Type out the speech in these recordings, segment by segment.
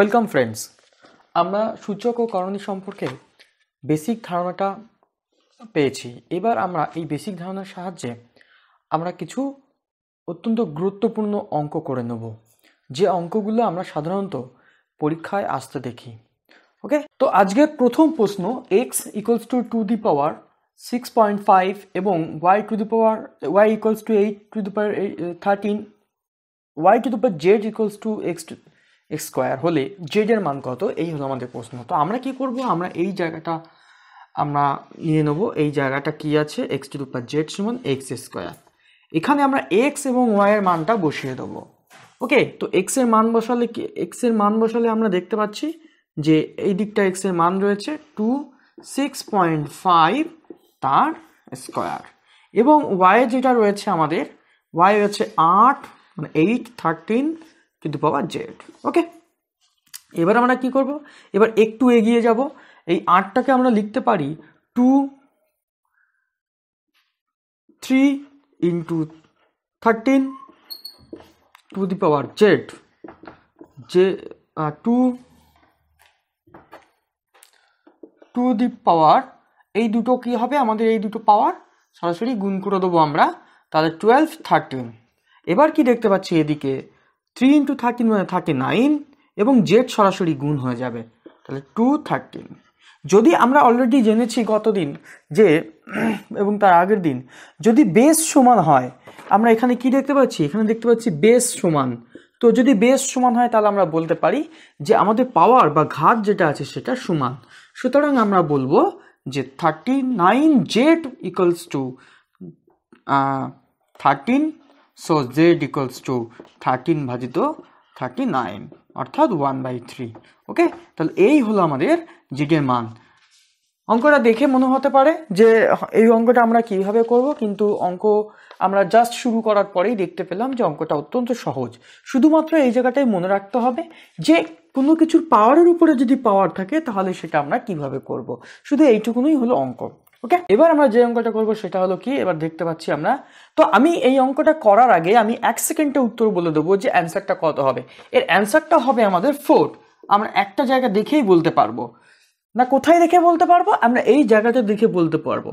Welcome friends আমরা সূচক ও করণী সম্পর্কে বেসিক ধারণাটা পেয়েছি এবার আমরা এই বেসিক ধারণার সাহায্যে আমরা কিছু অত্যন্ত গুরুত্বপূর্ণ অঙ্ক করে নেব যে অঙ্কগুলো আমরা সাধারণত পরীক্ষায় আসতে দেখি ওকে তো আজকের প্রথম প্রশ্ন X equals to two the power six point five এবং Y to the power Y equals to eight to the power thirteen Y to the power Z equals to X X square হলে জেড এর মান কত এই হলো আমাদের প্রশ্ন তো আমরা কি করব আমরা এই জায়গাটা আমরা নিয়ে নেব এই জায়গাটা কি আছে এক্স টু পার জেড সমান এক্স স্কোয়ার এখানে আমরা এক্স এবং ওয়াইয়ের মানটা বসিয়ে দেবো ওকে তো এক্স এর মান বসালে কি এক্স এর মান বসালে আমরা দেখতে পাচ্ছি যে এই দিকটা এক্স এর মান রয়েছে টু সিক্স পয়েন্ট ফাইভ তার স্কোয়ার এবং ওয়াই যেটা রয়েছে আমাদের ওয়াই রয়েছে আট মানে eight thirteen to the power z okay এবার আমরা কি করব এবার একটু এগিয়ে যাব এই আটটাকে আমরা লিখতে পারি two three into thirteen to the power z যে টু টু দি পাওয়ার এই দুটো কি হবে আমাদের এই দুটো পাওয়ার সরাসরি গুণ করে দেবো আমরা তাহলে টুয়েলভ থার্টিন এবার কি দেখতে পাচ্ছি এদিকে থ্রি ইন্টু থার্টিন মানে থার্টি নাইন এবং জেড সরাসরি গুণ হয়ে যাবে তাহলে টু থার্টিন যদি আমরা অলরেডি জেনেছি গতদিন যে এবং তার আগের দিন যদি বেস সমান হয় আমরা এখানে কি দেখতে পাচ্ছি এখানে দেখতে পাচ্ছি বেস সমান তো যদি বেস সমান হয় তাহলে আমরা বলতে পারি যে আমাদের পাওয়ার বা ঘাত যেটা আছে সেটা সমান সুতরাং আমরা বলবো যে thirty nine z equals to thirteen so z equals to thirteen ভাজিত থার্টি নাইন অর্থাৎ ওয়ান বাই থ্রি ওকে তাহলে এই হলো আমাদের জিডের মান অঙ্কটা দেখে মনে হতে পারে যে এই অঙ্কটা আমরা কিভাবে করব কিন্তু অঙ্ক আমরা জাস্ট শুরু করার পরেই দেখতে পেলাম যে অঙ্কটা অত্যন্ত সহজ শুধুমাত্র এই জায়গাটাই মনে রাখতে হবে যে কোনো কিছুর পাওয়ারের উপরে যদি পাওয়ার থাকে তাহলে সেটা আমরা কিভাবে করব। শুধু এইটুকুনই হলো অঙ্ক ওকে এবার আমরা যে অঙ্কটা করব সেটা হলো কি এবার দেখতে পাচ্ছি আমরা তো আমি এই অঙ্কটা করার আগে আমি এক সেকেন্ডে উত্তর বলে দেবো যে অ্যান্সারটা কত হবে এর অ্যান্সারটা হবে আমাদের ফোর আমরা একটা জায়গা দেখেই বলতে পারবো না কোথায় দেখে বলতে পারবো আমরা এই জায়গাটা দেখে বলতে পারবো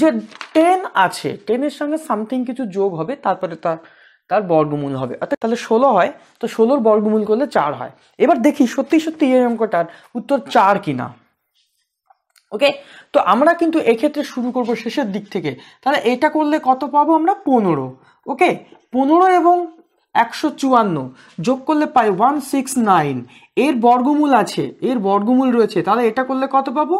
যে টেন আছে টেনের সঙ্গে সামথিং কিছু যোগ হবে তারপরে তার তার বর্গমূল হবে অর্থাৎ তাহলে ষোলো হয় তো ষোলোর বর্গমূল করলে চার হয় এবার দেখি সত্যি সত্যি এই অঙ্কটার উত্তর চার কিনা ওকে তো আমরা কিন্তু এক্ষেত্রে শুরু করব শেষের দিক থেকে তাহলে এটা করলে কত পাবো আমরা পনেরো ওকে পনেরো এবং একশো চুয়ান্ন যোগ করলে পাই ওয়ান সিক্স নাইন এর বর্গমূল আছে এর বর্গমূল রয়েছে তাহলে এটা করলে কত পাবো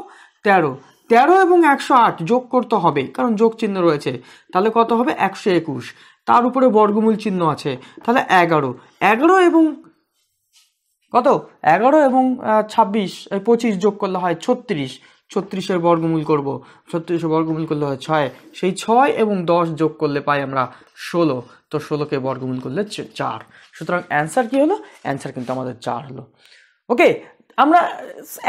তেরো তেরো এবং একশো আট যোগ করতে হবে কারণ যোগ চিহ্ন রয়েছে তাহলে কত হবে একশো একুশ তার উপরে বর্গমূল চিহ্ন আছে তাহলে এগারো এগারো এবং কত এগারো এবং ছাব্বিশ পঁচিশ যোগ করলে হয় ছত্রিশ ছত্রিশের বর্গমূল করব ছত্রিশের বর্গমূল করলে হয় ছয় সেই ছয় এবং দশ যোগ করলে পাই আমরা ষোলো তো ষোলোকে বর্গমূল করলে চার সুতরাং অ্যান্সার কী হলো অ্যান্সার কিন্তু আমাদের চার হলো ওকে আমরা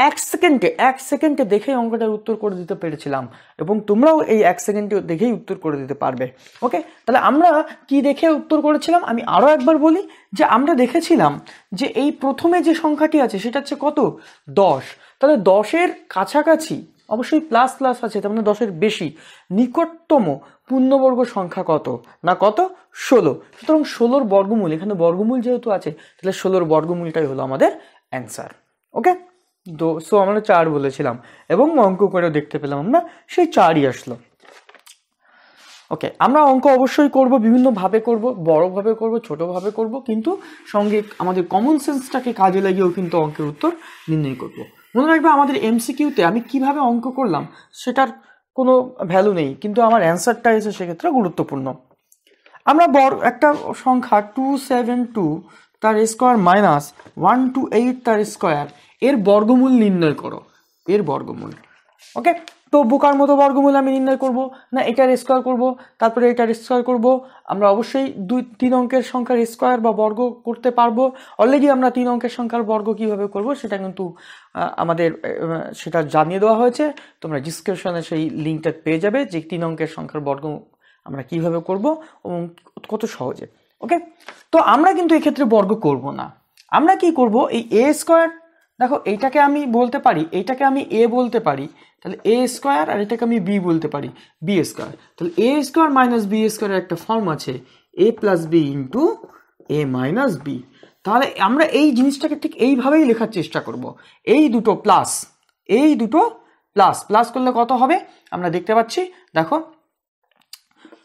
এক সেকেন্ডে এক সেকেন্ডে দেখেই অঙ্কটার উত্তর করে দিতে পেরেছিলাম এবং তোমরাও এই এক সেকেন্ডে দেখেই উত্তর করে দিতে পারবে ওকে তাহলে আমরা কি দেখে উত্তর করেছিলাম আমি আরও একবার বলি যে আমরা দেখেছিলাম যে এই প্রথমে যে সংখ্যাটি আছে সেটা হচ্ছে কত দশ তাহলে দশের কাছাকাছি অবশ্যই প্লাস প্লাস আছে তার মানে দশের বেশি নিকটতম পূর্ণবর্গ সংখ্যা কত না কত ষোলো সুতরাং ষোলোর বর্গমূল এখানে বর্গমূল যেহেতু আছে তাহলে ষোলোর বর্গমূলটাই হলো আমাদের অ্যান্সার ওকে তো সো আমরা চার বলেছিলাম এবং অঙ্ক করেও দেখতে পেলাম আমরা সেই চারই আসলো ওকে আমরা অঙ্ক অবশ্যই করব বিভিন্নভাবে করব বড়ভাবে করব ছোটোভাবে করব কিন্তু সঙ্গে আমাদের কমন সেন্সটাকে কাজে লাগিয়েও কিন্তু অঙ্কের উত্তর নির্ণয় করবো মনে রাখবে আমাদের এমসিকিউতে আমি কিভাবে অঙ্ক করলাম সেটার কোনো ভ্যালু নেই কিন্তু আমার অ্যান্সারটা এসে সেক্ষেত্রে গুরুত্বপূর্ণ আমরা বড় একটা সংখ্যা টু সেভেন টু তার square minus one two eight তার স্কোয়ার এর বর্গমূল নির্ণয় করো এর বর্গমূল ওকে তো বুকার মতো বর্গমূল আমি নির্ণয় করব না এটার স্কোয়ার করব তারপরে এটার স্কোয়ার করব আমরা অবশ্যই দুই তিন অঙ্কের সংখ্যার স্কোয়ার বা বর্গ করতে পারবো অলরেডি আমরা তিন অঙ্কের সংখ্যার বর্গ কিভাবে করব সেটা কিন্তু আমাদের সেটা জানিয়ে দেওয়া হয়েছে তোমরা ডিসক্রিপশনে সেই লিঙ্কটা পেয়ে যাবে যে তিন অঙ্কের সংখ্যার বর্গ আমরা কিভাবে করব এবং কত সহজে ওকে তো আমরা কিন্তু এক্ষেত্রে বর্গ করব না আমরা কি করব এই এ স্কোয়ার দেখো এইটাকে আমি বলতে পারি এটাকে আমি এ বলতে পারি তাহলে এ স্কোয়ার আর এটাকে আমি বি বলতে পারি বি স্কোয়ার তাহলে এ স্কোয়ার মাইনাস বি স্কোয়ারের একটা ফর্ম আছে a plus b into a minus b তাহলে আমরা এই জিনিসটাকে ঠিক এইভাবেই লেখার চেষ্টা করব এই দুটো প্লাস এই দুটো প্লাস প্লাস করলে কত হবে আমরা দেখতে পাচ্ছি দেখো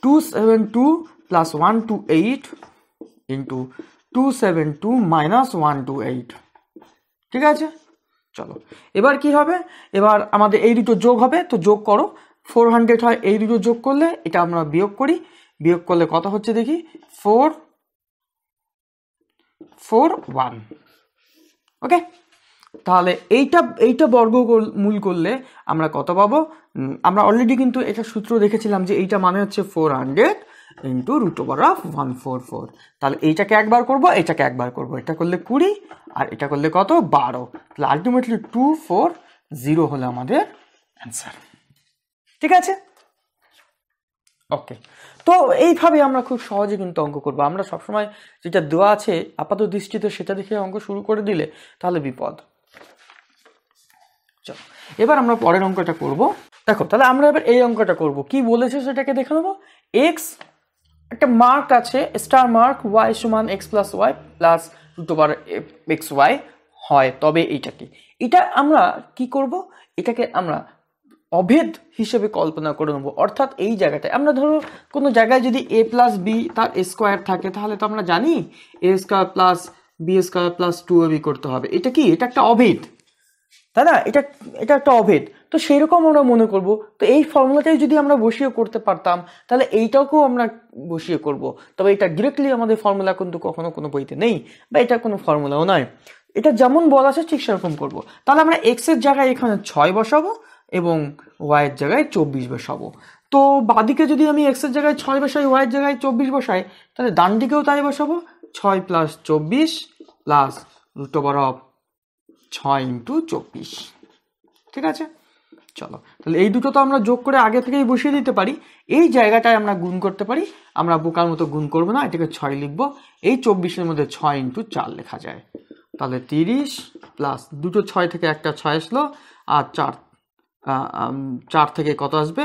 two seven two plus one two eight into two seven two minus one two eight ঠিক আছে চলো এবার কি হবে এবার আমাদের এই দুটো যোগ হবে তো যোগ করো ফোর হান্ড্রেড হয় এই দুটো যোগ করলে এটা আমরা বিয়োগ করি বিয়োগ করলে কত হচ্ছে দেখি ফোর ফোর ওয়ান ওকে তাহলে এইটা এইটা বর্গ মূল করলে আমরা কত পাবো আমরা অলরেডি কিন্তু এটা সূত্র দেখেছিলাম যে এইটা মানে হচ্ছে four hundred into root over of one four four তাহলে এইটাকে একবার করব এটাকে একবার করব এটা করলে কুড়ি আর এটা করলে কত বারো তাহলে আলটিমেটলি টু ফোর জিরো হলো আমাদের অ্যান্সার ঠিক আছে ওকে তো এইভাবে আমরা খুব সহজে কিন্তু অঙ্ক করবো আমরা সবসময় যেটা দেওয়া আছে আপাত দৃষ্টিতে সেটা দেখে অঙ্ক শুরু করে দিলে তাহলে বিপদ চলো এবার আমরা পরের অঙ্কটা করব দেখো তাহলে আমরা এবার এই অঙ্কটা করব কি বলেছে সেটাকে দেখে নেবো এক্স একটা মার্ক আছে স্টার মার্ক ওয়াই সমান x plus y plus root over x y হয় তবে এইটাকে এটা আমরা কি করব এটাকে আমরা অভেদ হিসেবে কল্পনা করে নেবো অর্থাৎ এই জায়গাটায় আমরা ধরো কোনো জায়গায় যদি এ প্লাস বি তার স্কোয়ার থাকে তাহলে তো আমরা জানি a square plus b square plus two a b করতে হবে এটা কি এটা একটা অভেদ তাই না এটা এটা একটা অভেদ তো সেই রকম আমরা মনে করব তো এই ফর্মুলাটাই যদি আমরা বসিয়ে করতে পারতাম তাহলে এইটাকেও আমরা বসিয়ে করব তবে এটা ডিরেক্টলি আমাদের ফর্মুলা কিন্তু কখনো কোনো বইতে নেই বা এটা কোনো ফর্মুলাও নয় এটা যেমন বলা আছে ঠিক সেরকম করবো তাহলে আমরা এক্সের জায়গায় এখানে ছয় বসাবো এবং ওয়াইয়ের জায়গায় চব্বিশ বসাবো তো বাঁদিকে যদি আমি এক্সের জায়গায় ছয় বসাই ওয়াইয়ের জায়গায় চব্বিশ বসাই তাহলে ডান দিকেও তাই বসাবো ছয় প্লাস চব্বিশ প্লাস রুটোবার অফ ছয় ইন্টু চব্বিশ ঠিক আছে চলো তাহলে এই দুটো তো আমরা যোগ করে আগে থেকেই বসিয়ে দিতে পারি এই জায়গাটায় আমরা গুণ করতে পারি আমরা বোকার মতো গুণ করব না এটাকে ছয় লিখব এই চব্বিশের মধ্যে ছয় ইন্টু চার লেখা যায় তাহলে তিরিশ প্লাস দুটো ছয় থেকে একটা ছয় আসলো আর চার চার থেকে কত আসবে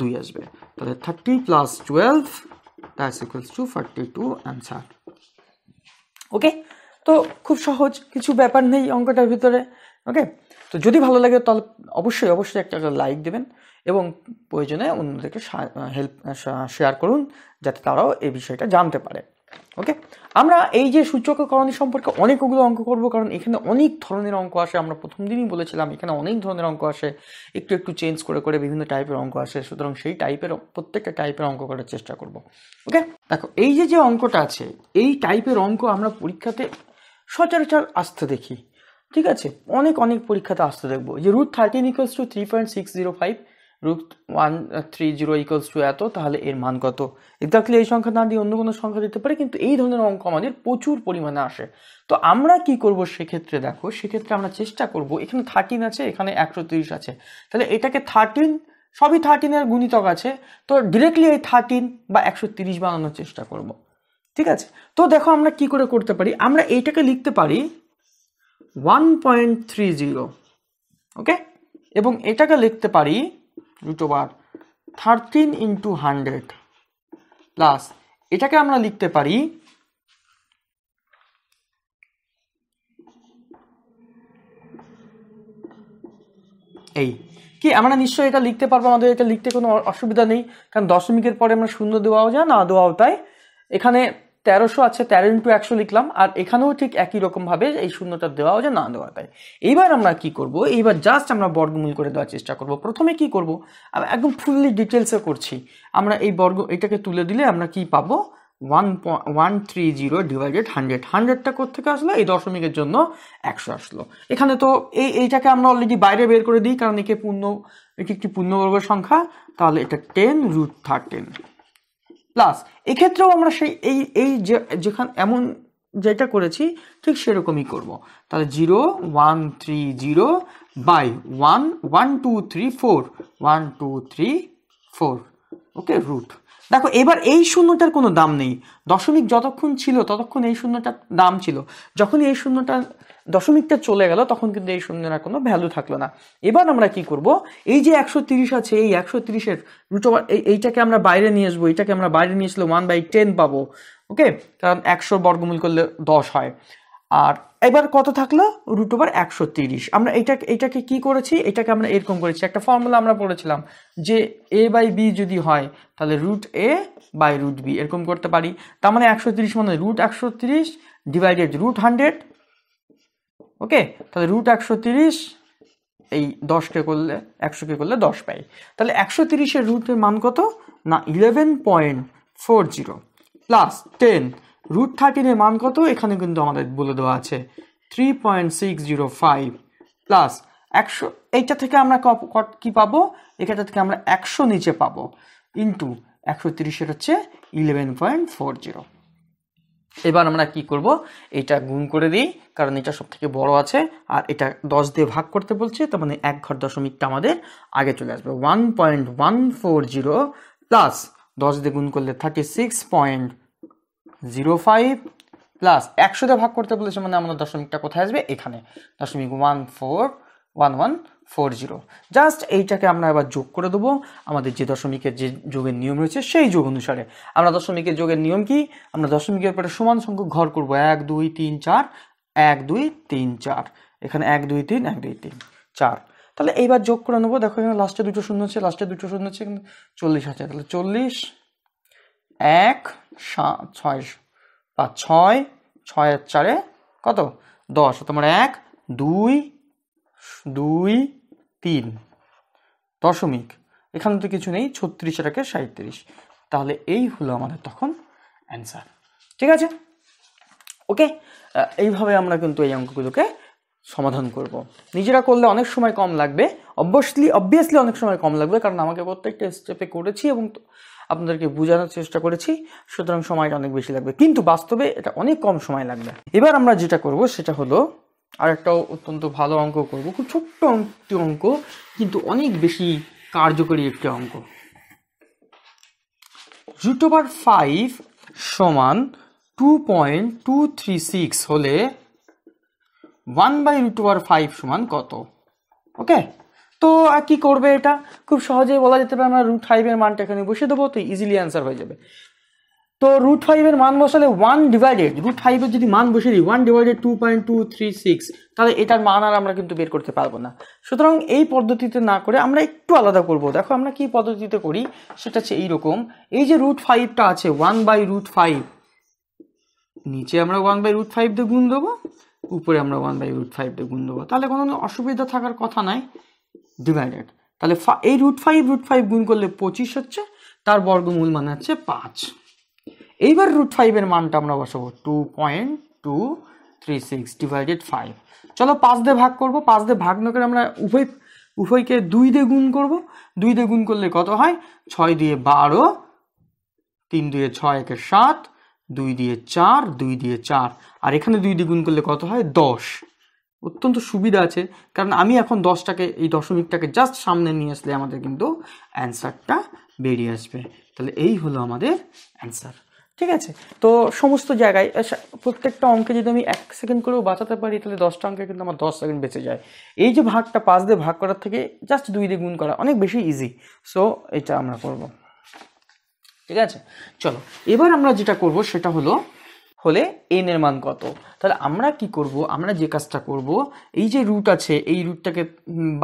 দুই আসবে তাহলে thirty plus twelve that's equals to forty two answer okay তো খুব সহজ কিছু ব্যাপার নেই অঙ্কটার ভিতরে ওকে তো যদি ভালো লাগে তাহলে অবশ্যই অবশ্যই একটা লাইক দেবেন এবং প্রয়োজনে অন্যদেরকে হেল্প শেয়ার করুন যাতে তারাও এই বিষয়টা জানতে পারে ওকে আমরা এই যে সূচককরণী সম্পর্কে অনেকগুলো অঙ্ক করব কারণ এখানে অনেক ধরনের অঙ্ক আসে আমরা প্রথম দিনই বলেছিলাম এখানে অনেক ধরনের অঙ্ক আসে একটু একটু চেঞ্জ করে করে বিভিন্ন টাইপের অঙ্ক আসে সুতরাং সেই টাইপের প্রত্যেকটা টাইপের অঙ্ক করার চেষ্টা করব ওকে দেখো এই যে যে অঙ্কটা আছে এই টাইপের অঙ্ক আমরা পরীক্ষাতে সচরাচর আসতে দেখি ঠিক আছে অনেক অনেক পরীক্ষাতে আসতে দেখবো যে root thirteen equals to three point six zero five root one three zero equals to এত তাহলে এর মান কত এক্স্যাক্টলি এই সংখ্যা না দিয়ে অন্য কোনো সংখ্যা দিতে পারে কিন্তু এই ধরনের অঙ্ক আমাদের প্রচুর পরিমাণে আসে তো আমরা কি করব সেক্ষেত্রে দেখো সেক্ষেত্রে আমরা চেষ্টা করব এখানে থার্টিন আছে এখানে একশো তিরিশ আছে তাহলে এটাকে থার্টিন সবই থার্টিনের গুণিতক আছে তো ডিরেক্টলি এই থার্টিন বা একশো তিরিশ বানানোর চেষ্টা করবো ঠিক আছে তো দেখো আমরা কি করে করতে পারি আমরা এইটাকে লিখতে পারি one point three zero okay এবং এটাকে লিখতে পারি root over thirteen into hundred plus এটাকে আমরা লিখতে পারি এই কি আমরা নিশ্চয়ই এটা লিখতে পারবো আমাদের এটা লিখতে কোনো অসুবিধা নেই কারণ দশমিকের পরে আমরা শূন্য দেওয়াও যায় না দেওয়াও তাই এখানে তেরোশো আছে তেরো ইন্টু একশো লিখলাম আর এখানেও ঠিক একই রকমভাবে এই শূন্যটা দেওয়া যে না দেওয়া তাই এইবার আমরা কি করব এইবার জাস্ট আমরা বর্গমূল করে দেওয়ার চেষ্টা করব প্রথমে কি করব একদম ফুললি ডিটেলসে করছি আমরা এই বর্গ এটাকে তুলে দিলে আমরা কি পাবো one one three zero divided hundred হান্ড্রেডটা কোথেকে আসলো এই দশমিকের জন্য একশো আসলো এখানে তো এই এইটাকে আমরা অলরেডি বাইরে বের করে দিই কারণ একে পূর্ণ এটি একটি পূর্ণবর্গের সংখ্যা তাহলে এটা টেন রুট থার্টেন প্লাস এক্ষেত্রেও আমরা সেই এই এই যেখান এমন যেটা করেছি ঠিক সেরকমই করব তাহলে zero one three zero by one one two three four one two three four okay root দেখো এবার এই শূন্যটার কোনো দাম নেই দশমিক যতক্ষণ ছিল ততক্ষণ এই শূন্যটার দাম ছিল যখন এই শূন্যটা দশমিকটা চলে গেল তখন কিন্তু এই শূন্যের আর কোনো ভ্যালু থাকলো না এবার আমরা কি করব এই যে একশো তিরিশ আছে এই একশো তিরিশের রুট ওভার এইটাকে আমরা বাইরে নিয়ে আসবো এইটাকে আমরা বাইরে নিয়ে আসলে ওয়ান বাই টেন পাবো ওকে কারণ একশো বর্গমূল করলে দশ হয় আর এবার কত থাকলো রুট ওভার একশো তিরিশ আমরা এটা এটাকে কি করেছি এটাকে আমরা এরকম করেছি একটা ফর্মুলা আমরা পড়েছিলাম যে এ বাই বি যদি হয় তাহলে root a by root b এরকম করতে পারি তার মানে একশো তিরিশ মানে রুট একশো তিরিশ ডিভাইডেড রুট হান্ড্রেড ওকে তাহলে রুট একশো তিরিশ এই দশকে করলে একশোকে করলে দশ পাই তাহলে একশো তিরিশের রুটের মান কত না eleven point four zero plus ten root থার্টিনের মান কত এখানে কিন্তু আমাদের বলে দেওয়া আছে three point six zero five plus একশো এইটা থেকে আমরা কি পাবো এখানটা থেকে আমরা একশো নিচে পাবো ইন্টু একশো তিরিশের হচ্ছে ইলেভেন পয়েন্ট ফোর জিরো এবার আমরা কি করব এটা গুণ করে দিই কারণ এটা সব থেকে বড় আছে আর এটা দশ দিয়ে ভাগ করতে বলছে তার মানে এক ঘর দশমিকটা আমাদের আগে চলে আসবে one point one four zero plus দশ দিয়ে গুণ করলে thirty six point zero five plus একশোতে ভাগ করতে বলেছে মানে আমাদের দশমিকটা কোথায় আসবে এখানে দশমিক one four one one four zero just এইটাকে আমরা এবার যোগ করে দেবো আমাদের যে দশমিকের যে যোগের নিয়ম রয়েছে সেই যোগ অনুসারে আমরা দশমিকের যোগের নিয়ম কি আমরা দশমিকের পরে সমান সংখ্যক ঘর করবো এক দুই তিন চার এক দুই তিন চার এখানে এক দুই তিন এক দুই তিন চার তাহলে এইবার যোগ করে নেবো দেখো এখানে লাস্টে দুটো শূন্য হচ্ছে লাস্টে দুটো শূন্য হচ্ছে চল্লিশ আছে তাহলে চল্লিশ এক ছয় পাঁচ ছয় ছয়ের চারে কত দশ তোমার এক দুই দুই তিন দশমিক এখানে তো কিছু নেই ছত্রিশ এটাকে সাঁত্রিশ তাহলে এই হলো আমাদের তখন অ্যান্সার ঠিক আছে ওকে এইভাবে আমরা কিন্তু এই অঙ্কগুলোকে সমাধান করব। নিজেরা করলে অনেক সময় কম লাগবে অবভিয়াসলি অবভিয়াসলি অনেক সময় কম লাগবে কারণ আমাকে প্রত্যেকটা স্টেপে করেছি এবং আপনাদেরকে বোঝানোর চেষ্টা করেছি সুতরাং সময়টা অনেক বেশি লাগবে কিন্তু বাস্তবে এটা অনেক কম সময় লাগবে এবার আমরা যেটা করব সেটা হলো আর একটা অত্যন্ত ভালো অঙ্ক করব খুব ছোট্ট একটি অঙ্ক কিন্তু অনেক বেশি কার্যকরী একটি অঙ্ক রুট ওভার ফাইভ সমান two point two three six হলে one by root over five সমান কত ওকে তো আর কী করবে এটা খুব সহজেই বলা যেতে পারে আমরা রুট ফাইভের মানটা এখানে বসিয়ে দেবো তো ইজিলি অ্যান্সার হয়ে যাবে তো রুট ফাইভের মান বসালে ওয়ান ডিভাইডেড রুট ফাইভের যদি মান বসে দিই one divided two point two three six তাহলে এটার মান আর আমরা কিন্তু বের করতে পারবো না সুতরাং এই পদ্ধতিতে না করে আমরা একটু আলাদা করব দেখো আমরা কী পদ্ধতিতে করি সেটা হচ্ছে এইরকম এই যে রুট ফাইভটা আছে ওয়ান বাই রুট ফাইভ নিচে আমরা ওয়ান বাই রুট ফাইভ দিয়ে গুণ দেবো উপরে আমরা ওয়ান বাই রুট ফাইভ দিয়ে গুণ দেবো তাহলে কোনো অসুবিধা থাকার কথা নাই ডিভাইডেড তাহলে এই রুট ফাইভ রুট ফাইভ গুণ করলে পঁচিশ হচ্ছে তার বর্গমূল মানে হচ্ছে পাঁচ এইবার রুট ফাইভের মানটা আমরা বসাবো two point two three six divided five চলো পাঁচ দিয়ে ভাগ করব পাঁচ দিয়ে ভাগ না করে আমরা উভয় উভয়কে দুই দিয়ে গুণ করব দুই দিয়ে গুণ করলে কত হয় ছয় দিয়ে বারো তিন দিয়ে ছয় একে সাত দুই দিয়ে চার দুই দিয়ে চার আর এখানে দুই দিয়ে গুণ করলে কত হয় দশ অত্যন্ত সুবিধা আছে কারণ আমি এখন দশটাকে এই দশমিকটাকে জাস্ট সামনে নিয়ে আসলে আমাদের কিন্তু অ্যান্সারটা বেরিয়ে আসবে তাহলে এই হলো আমাদের অ্যান্সার ঠিক আছে তো সমস্ত জায়গায় প্রত্যেকটা অঙ্কে যদি আমি এক সেকেন্ড করেও বাঁচাতে পারি তাহলে দশটা অঙ্কে কিন্তু আমার দশ সেকেন্ড বেঁচে যায় এই যে ভাগটা পাঁচ দিয়ে ভাগ করার থেকে জাস্ট দুই দিয়ে গুণ করা অনেক বেশি ইজি সো এটা আমরা করব ঠিক আছে চলো এবার আমরা যেটা করব সেটা হলো হলে এন এর মান কত তাহলে আমরা কি করব আমরা যে কাজটা করব এই যে রুট আছে এই রুটটাকে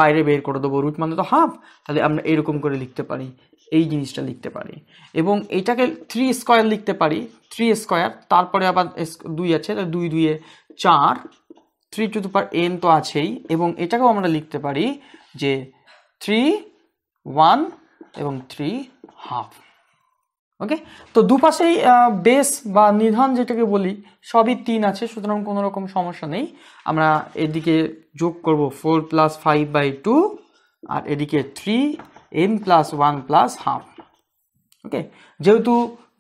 বাইরে বের করে দেবো রুট মানে তো হাফ তাহলে আমরা এরকম করে লিখতে পারি এই জিনিসটা লিখতে পারি এবং এটাকে থ্রি স্কোয়ার লিখতে পারি থ্রি স্কোয়ার তারপরে আবার দুই আছে তাহলে দুই দুইয়ে চার থ্রি টু দু পার এন তো আছেই এবং এটাকেও আমরা লিখতে পারি যে থ্রি ওয়ান এবং থ্রি হাফ ওকে তো দুপাশেই বেস বা নিধান যেটাকে বলি সবই তিন আছে সুতরাং কোনো রকম সমস্যা নেই আমরা এদিকে যোগ করব four plus five by two আর এদিকে three m plus one plus half okay যেহেতু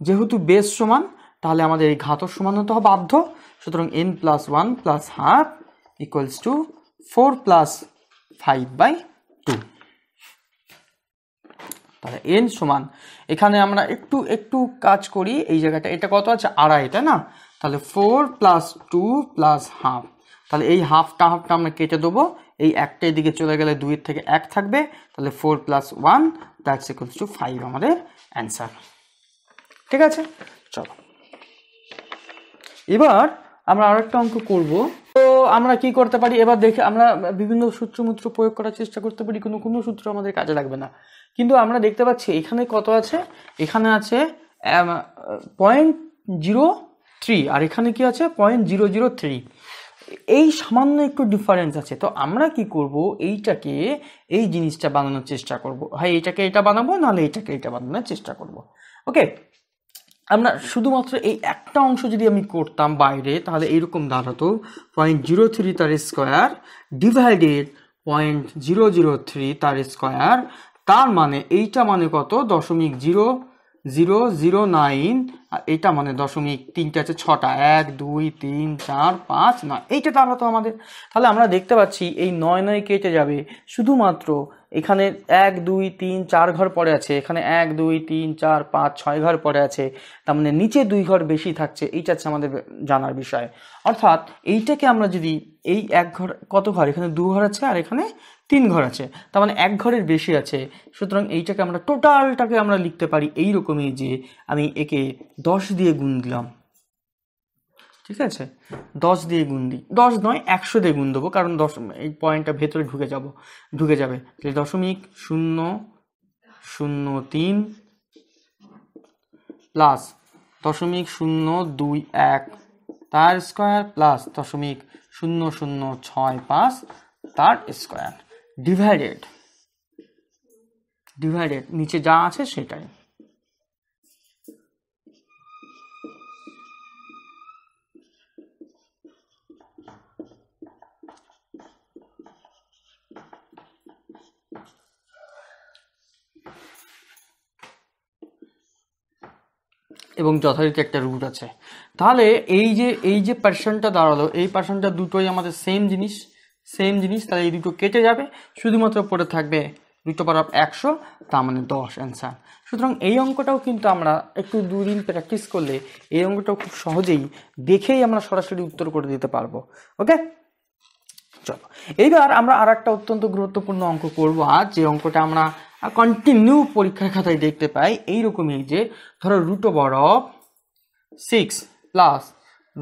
যেহেতু বেস সমান তাহলে আমাদের এই ঘাতর সমান হতে হবে বাধ্য সুতরাং n plus one plus half equals to four plus five by তাহলে এন সমান এখানে আমরা একটু একটু কাজ করি এই জায়গাটা এটা কত আছে আড়াই তাই না তাহলে four plus two plus half তাহলে এই হাফটা হাফটা আমরা কেটে দেবো এই একটা এদিকে চলে গেলে দুইয়ের থেকে এক থাকবে তাহলে four plus one that's equals to five আমাদের অ্যান্সার ঠিক আছে চলো এবার আমরা একটা অঙ্ক করব তো আমরা কি করতে পারি এবার দেখে আমরা বিভিন্ন সূত্র প্রয়োগ করার চেষ্টা করতে পারি কোনো কোনো সূত্র আমাদের কাজে লাগবে না কিন্তু আমরা দেখতে পাচ্ছি এখানে কত আছে এখানে আছে পয়েন্ট জিরো থ্রি আর এখানে কি আছে পয়েন্ট জিরো জিরো থ্রি এই সামান্য একটু ডিফারেন্স আছে তো আমরা কি করব এইটাকে এই জিনিসটা বানানোর চেষ্টা করব হ্যাঁ এটাকে এটা বানাবো নাহলে এটাকে এটা বানানোর চেষ্টা করব ওকে আমরা শুধুমাত্র এই একটা অংশ যদি আমি করতাম বাইরে তাহলে এইরকম দাঁড়াতো পয়েন্ট জিরো থ্রি তার square divided point zero zero three তার স্কোয়ার তার মানে এইটা মানে কত দশমিক জিরো জিরো জিরো নাইন আর এটা মানে দশমিক তিনটে আছে ছটা এক দুই তিন চার পাঁচ নয় এইটা তাহলে তো আমাদের তাহলে আমরা দেখতে পাচ্ছি এই নয় নয় কেটে যাবে শুধুমাত্র এখানে এক দুই তিন চার ঘর পরে আছে এখানে এক দুই তিন চার পাঁচ ছয় ঘর পরে আছে তার মানে নিচে দুই ঘর বেশি থাকছে এইটা হচ্ছে আমাদের জানার বিষয় অর্থাৎ এইটাকে আমরা যদি এই এক ঘর কত ঘর এখানে দু ঘর আছে আর এখানে তিন ঘর আছে তার মানে এক ঘরের বেশি আছে সুতরাং এইটাকে আমরা টোটালটাকে আমরা লিখতে পারি এই রকমই যে আমি একে দশ দিয়ে গুণ দিলাম ঠিক আছে দশ দিয়ে গুণ দিই দশ নয় একশো দিয়ে গুণ দেবো কারণ দশ এই পয়েন্টটা ভেতরে ঢুকে যাব ঢুকে যাবে তাহলে দশমিক শূন্য শূন্য তিন প্লাস দশমিক শূন্য দুই এক তার স্কোয়ার প্লাস দশমিক শূন্য শূন্য ছয় পাঁচ তার স্কোয়ার ডিভাইডেড ডিভাইডেড নিচে যা আছে সেটাই এবং যথারীতি একটা রুট আছে তাহলে এই যে এই যে পার্সেন্টটা দাঁড়ালো এই পার্সেন্টটা দুটোই আমাদের সেম জিনিস সেম জিনিস তাহলে এই দুটো কেটে যাবে শুধুমাত্র পড়ে থাকবে দুটো পাওয়ার অফ একশো তার মানে দশ অ্যান্সার সুতরাং এই অঙ্কটাও কিন্তু আমরা একটু দুদিন প্র্যাকটিস করলে এই অঙ্কটাও খুব সহজেই দেখেই আমরা সরাসরি উত্তর করে দিতে পারবো ওকে চলো এইবার আমরা আর একটা অত্যন্ত গুরুত্বপূর্ণ অঙ্ক করবো আজ যে অঙ্কটা আমরা কন্টিনিউ পরীক্ষার খাতায় দেখতে পাই এইরকমই যে ধরো root over of six plus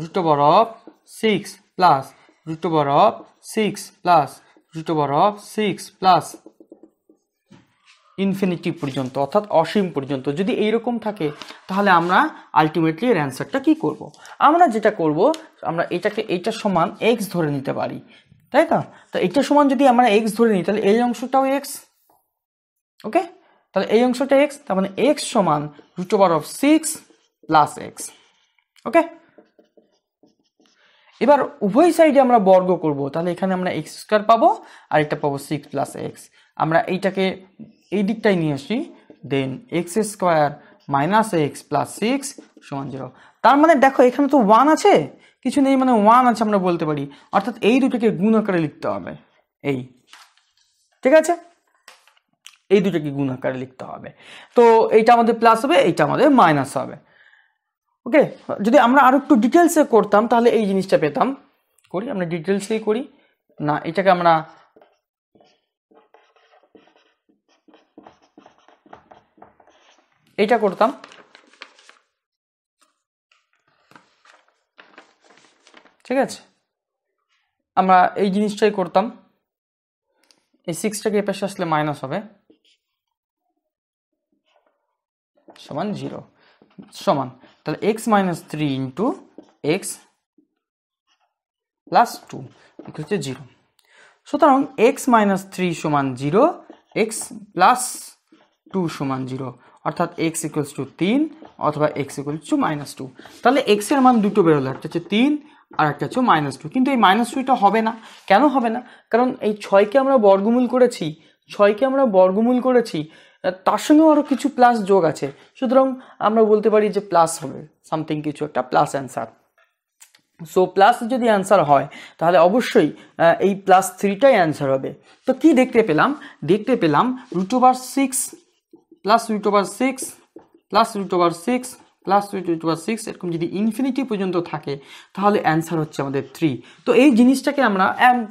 root over of six plus root over of six plus root over of six plus infinity পর্যন্ত অর্থাৎ অসীম পর্যন্ত যদি এইরকম থাকে তাহলে আমরা আলটিমেটলি এর অ্যান্সারটা কী করবো আমরা যেটা করব আমরা এটাকে এইটার সমান এক্স ধরে নিতে পারি তাই তো তো এইটার সমান যদি আমরা এক্স ধরে নিই তাহলে এই অংশটাও এক্স ওকে তাহলে এই অংশটা এক্স তার মানে এক্স সমান root over of six plus x okay এবার উভয় সাইডে আমরা বর্গ করব তাহলে এখানে আমরা এক্স স্কোয়ার পাবো আর এটা পাবো সিক্স প্লাস এক্স আমরা এইটাকে এই দিকটাই নিয়ে আসি then x square minus x plus six সমান জিরো তার মানে দেখো এখানে তো ওয়ান আছে কিছু নেই মানে ওয়ান আছে আমরা বলতে পারি অর্থাৎ এই দুটোকে গুণ আকারে লিখতে হবে এই ঠিক আছে এই দুটোকে গুণ আকারে লিখতে হবে তো এইটা আমাদের প্লাস হবে এইটা আমাদের মাইনাস হবে ওকে যদি আমরা আরও একটু ডিটেলসে করতাম তাহলে এই জিনিসটা পেতাম করি আমরা ডিটেলসেই করি না এটাকে আমরা এটা করতাম ঠিক আছে আমরা এই জিনিসটাই করতাম এই সিক্সটাকে এ পাশে আসলে মাইনাস হবে সমান জিরো সমান তাহলে x minus three into x plus two হচ্ছে জিরো সুতরাং এক্স মাইনাস থ্রি সমান জিরো এক্স প্লাস টু সমান জিরো অর্থাৎ এক্স ইকুয়ালস টু তিন অথবা x equals to minus two তাহলে এক্সের মান দুটো বেরোলো একটা হচ্ছে তিন আর একটা হচ্ছে মাইনাস টু কিন্তু এই মাইনাস টুটা হবে না কেন হবে না কারণ এই ছয়কে আমরা বর্গমূল করেছি ছয়কে আমরা বর্গমূল করেছি তার সঙ্গেও আরও কিছু প্লাস যোগ আছে সুতরাং আমরা বলতে পারি যে প্লাস হবে সামথিং কিছু একটা প্লাস অ্যান্সার সো প্লাস যদি অ্যান্সার হয় তাহলে অবশ্যই এই প্লাস থ্রিটাই অ্যান্সার হবে তো কি দেখতে পেলাম দেখতে পেলাম root over six plus root over six plus root over six plus two two two six এরকম যদি ইনফিনিটি পর্যন্ত থাকে তাহলে অ্যান্সার হচ্ছে আমাদের থ্রি তো এই জিনিসটাকে আমরা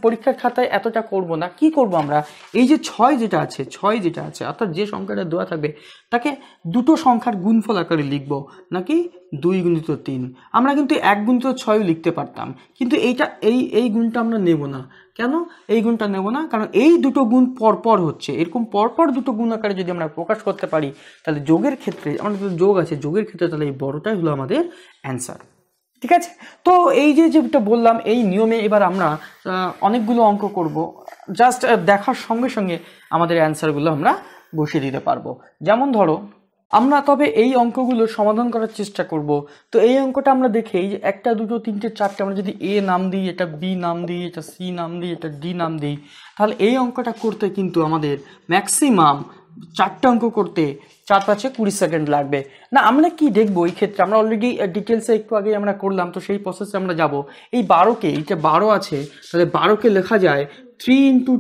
পরীক্ষার খাতায় এতটা করব না কি করব আমরা এই যে ছয় যেটা আছে ছয় যেটা আছে অর্থাৎ যে সংখ্যাটা দেওয়া থাকবে তাকে দুটো সংখ্যার গুণফল আকারে লিখব নাকি দুই গুণিত তিন আমরা কিন্তু এক গুণিত ছয়ও লিখতে পারতাম কিন্তু এইটা এই এই গুণটা আমরা নেব না কেন এই গুণটা নেব না কারণ এই দুটো গুণ পরপর হচ্ছে এরকম পরপর দুটো গুণ আকারে যদি আমরা প্রকাশ করতে পারি তাহলে যোগের ক্ষেত্রে আমাদের যোগ আছে যোগের ক্ষেত্রে তাহলে এই বড়টাই হলো আমাদের অ্যান্সার ঠিক আছে তো এই যে যেটা বললাম এই নিয়মে এবার আমরা অনেকগুলো অঙ্ক করব জাস্ট দেখার সঙ্গে সঙ্গে আমাদের অ্যান্সারগুলো আমরা বসিয়ে দিতে পারবো যেমন ধরো আমরা তবে এই অঙ্কগুলো সমাধান করার চেষ্টা করব তো এই অঙ্কটা আমরা দেখে এই যে একটা দুটো তিনটে চারটে আমরা যদি এ নাম দিই এটা বি নাম দিই এটা সি নাম দিই এটা ডি নাম দিই তাহলে এই অঙ্কটা করতে কিন্তু আমাদের ম্যাক্সিমাম চারটে অঙ্ক করতে চার পাঁচে কুড়ি সেকেন্ড লাগবে না আমরা কি দেখবো এই ক্ষেত্রে আমরা অলরেডি ডিটেলসে একটু আগে আমরা করলাম তো সেই প্রসেসে আমরা যাব এই বারোকে এইটা বারো আছে তাহলে বারোকে লেখা যায় three into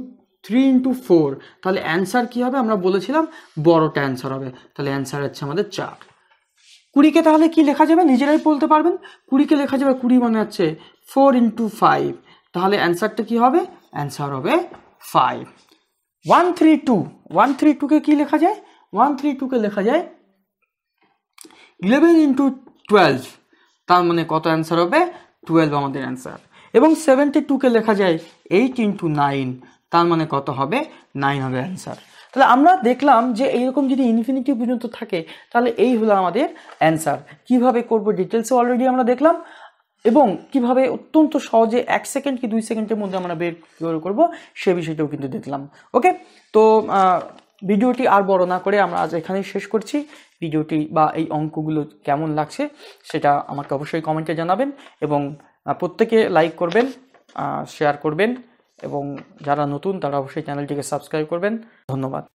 three into four তাহলে অ্যান্সার কী হবে আমরা বলেছিলাম বড়টা অ্যান্সার হবে তাহলে অ্যান্সার হচ্ছে আমাদের চার কুড়িকে তাহলে কি লেখা যাবে নিজেরাই বলতে পারবেন কুড়িকে লেখা যাবে কুড়ি মানে হচ্ছে ফোর ইন্টু ফাইভ তাহলে অ্যান্সারটা কী হবে অ্যান্সার হবে five one three two one three টুকে কী লেখা যায় ওয়ান থ্রি টুকে লেখা যায় ইলেভেন ইন্টু টুয়েলভ তার মানে কত অ্যান্সার হবে টুয়েলভ আমাদের অ্যান্সার এবং সেভেন্টি টুকে লেখা যায় এইট ইন্টু নাইন তার মানে কত হবে নাইন হবে অ্যান্সার তাহলে আমরা দেখলাম যে এইরকম যদি ইনফিনিটি পর্যন্ত থাকে তাহলে এই হলো আমাদের অ্যান্সার কিভাবে করব ডিটেলসে অলরেডি আমরা দেখলাম এবং কিভাবে অত্যন্ত সহজে এক সেকেন্ড কি দুই সেকেন্ডের মধ্যে আমরা বের করব সে বিষয়টাও কিন্তু দেখলাম ওকে তো ভিডিওটি আর বড় না করে আমরা আজ এখানেই শেষ করছি ভিডিওটি বা এই অঙ্কগুলো কেমন লাগছে সেটা আমাকে অবশ্যই কমেন্টে জানাবেন এবং প্রত্যেকে লাইক করবেন শেয়ার করবেন এবং যারা নতুন তারা অবশ্যই চ্যানেলটিকে সাবস্ক্রাইব করবেন ধন্যবাদ